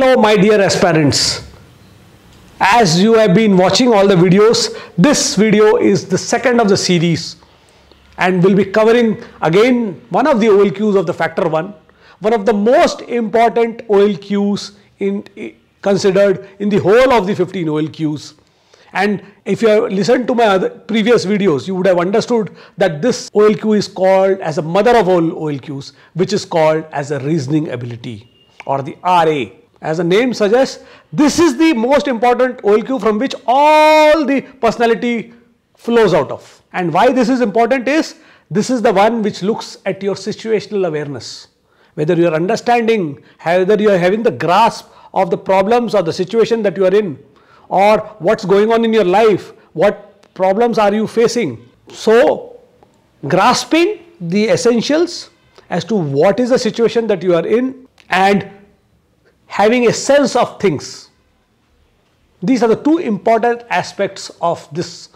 Hello my dear aspirants. As you have been watching all the videos, this video is the second of the series and we'll be covering again one of the OLQs of the factor 1, one of the most important OLQs in, considered in the whole of the 15 OLQs. And if you have listened to my previous videos, you would have understood that this OLQ is called as a mother of all OLQs, which is called as a reasoning ability or the RA. As the name suggests, this is the most important OLQ from which all the personality flows out of. And why this is important is, this is the one which looks at your situational awareness. Whether you are understanding, whether you are having the grasp of the problems or the situation that you are in, or what's going on in your life, what problems are you facing. So, grasping the essentials as to what is the situation that you are in and having a sense of things. These are the two important aspects of this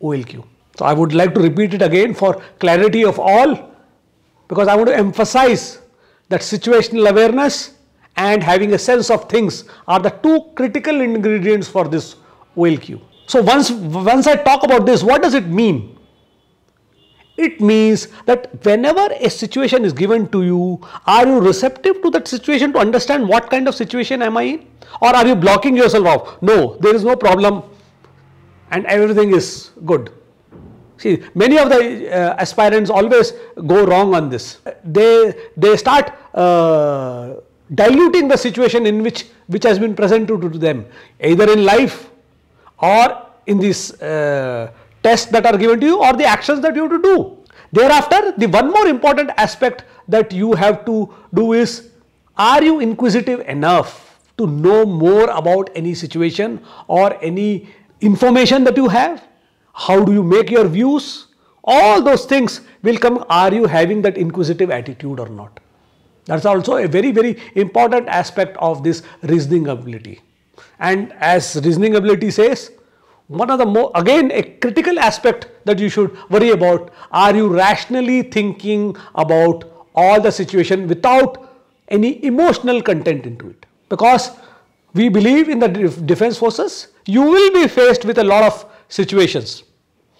OLQ. So I would like to repeat it again for clarity of all because I want to emphasize that situational awareness and having a sense of things are the two critical ingredients for this OLQ. So once, once I talk about this, what does it mean? It means that whenever a situation is given to you, are you receptive to that situation to understand what kind of situation am I in or are you blocking yourself off? No, there is no problem and everything is good. See, many of the uh, aspirants always go wrong on this. They, they start uh, diluting the situation in which, which has been presented to, them either in life or in this uh, tests that are given to you or the actions that you have to do. Thereafter, the one more important aspect that you have to do is, are you inquisitive enough to know more about any situation or any information that you have? How do you make your views? All those things will come, are you having that inquisitive attitude or not? That's also a very, very important aspect of this reasoning ability. And as reasoning ability says, one of the more again a critical aspect that you should worry about are you rationally thinking about all the situation without any emotional content into it because we believe in the defense forces you will be faced with a lot of situations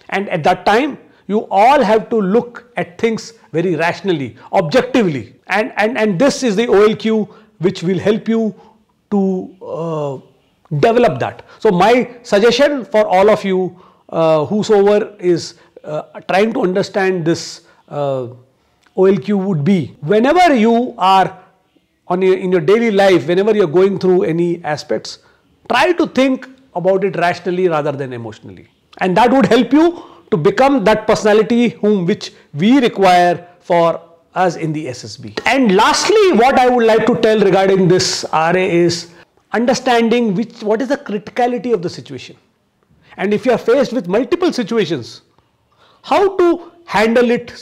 and at that time you all have to look at things very rationally objectively and and and this is the olq which will help you to uh, develop that. So, my suggestion for all of you uh, whosoever is uh, trying to understand this uh, OLQ would be whenever you are on your, in your daily life, whenever you are going through any aspects, try to think about it rationally rather than emotionally and that would help you to become that personality whom which we require for us in the SSB. And lastly what I would like to tell regarding this RA is understanding which what is the criticality of the situation and if you are faced with multiple situations how to handle it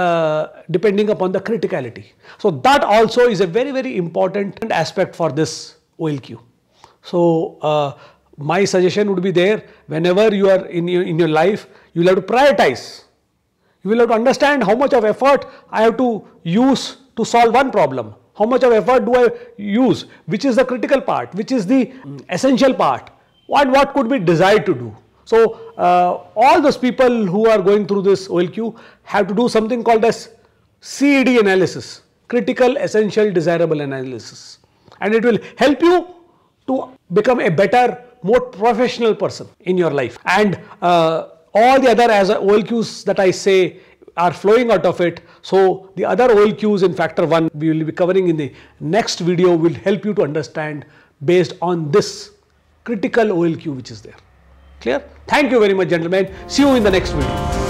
uh, depending upon the criticality so that also is a very very important aspect for this olq so uh, my suggestion would be there whenever you are in your, in your life you will have to prioritize you will have to understand how much of effort i have to use to solve one problem how much of effort do I use? Which is the critical part? Which is the mm, essential part? What, what could be desired to do? So, uh, all those people who are going through this OLQ have to do something called as CED analysis, critical, essential, desirable analysis. And it will help you to become a better, more professional person in your life. And uh, all the other as OLQs that I say are flowing out of it. So, the other OLQs in factor 1 we will be covering in the next video will help you to understand based on this critical OLQ which is there. Clear? Thank you very much gentlemen. See you in the next video.